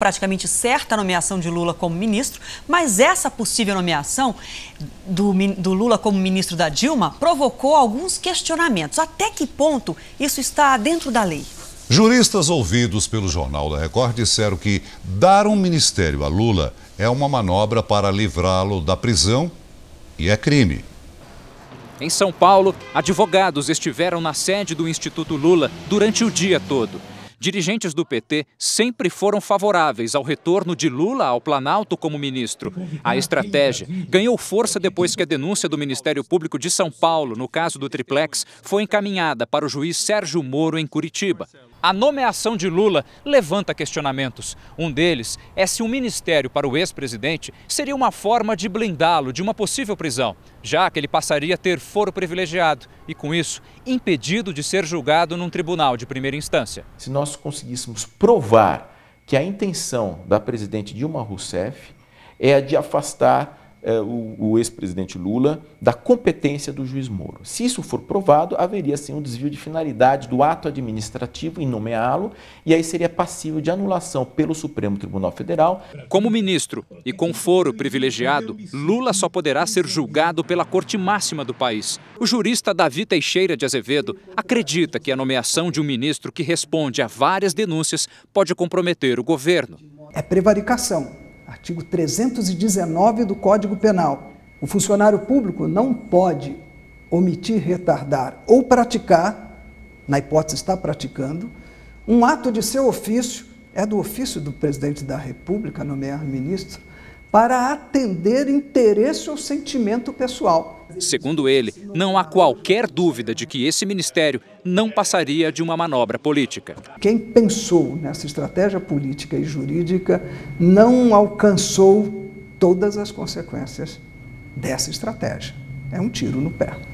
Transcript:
praticamente certa a nomeação de Lula como ministro, mas essa possível nomeação do, do, Lula como ministro da Dilma provocou alguns questionamentos. Até que ponto isso está dentro da lei? Juristas ouvidos pelo Jornal da Record disseram que dar um ministério a Lula é uma manobra para livrá-lo da prisão e é crime. Em São Paulo, advogados estiveram na sede do Instituto Lula durante o dia todo dirigentes do PT sempre foram favoráveis ao retorno de Lula ao Planalto como ministro. A estratégia ganhou força depois que a denúncia do Ministério Público de São Paulo, no caso do triplex, foi encaminhada para o juiz Sérgio Moro em Curitiba. A nomeação de Lula levanta questionamentos. Um deles é se um ministério para o ex-presidente seria uma forma de blindá-lo de uma possível prisão, já que ele passaria a ter foro privilegiado e, com isso, impedido de ser julgado num tribunal de primeira instância. Se nós conseguíssemos provar que a intenção da presidente Dilma Rousseff é a de afastar é, o, o ex-presidente Lula da competência do juiz Moro. Se isso for provado, haveria sim um desvio de finalidade do ato administrativo em nomeá-lo e aí seria passível de anulação pelo Supremo Tribunal Federal. Como ministro e com foro privilegiado, Lula só poderá ser julgado pela corte máxima do país. O jurista Davi Teixeira de Azevedo acredita que a nomeação de um ministro que responde a várias denúncias pode comprometer o governo. É prevaricação artigo 319 do Código Penal. O funcionário público não pode omitir, retardar ou praticar, na hipótese está praticando, um ato de seu ofício, é do ofício do presidente da República nomear ministro, para atender interesse ou sentimento pessoal. Segundo ele, não há qualquer dúvida de que esse ministério não passaria de uma manobra política. Quem pensou nessa estratégia política e jurídica não alcançou todas as consequências dessa estratégia. É um tiro no pé.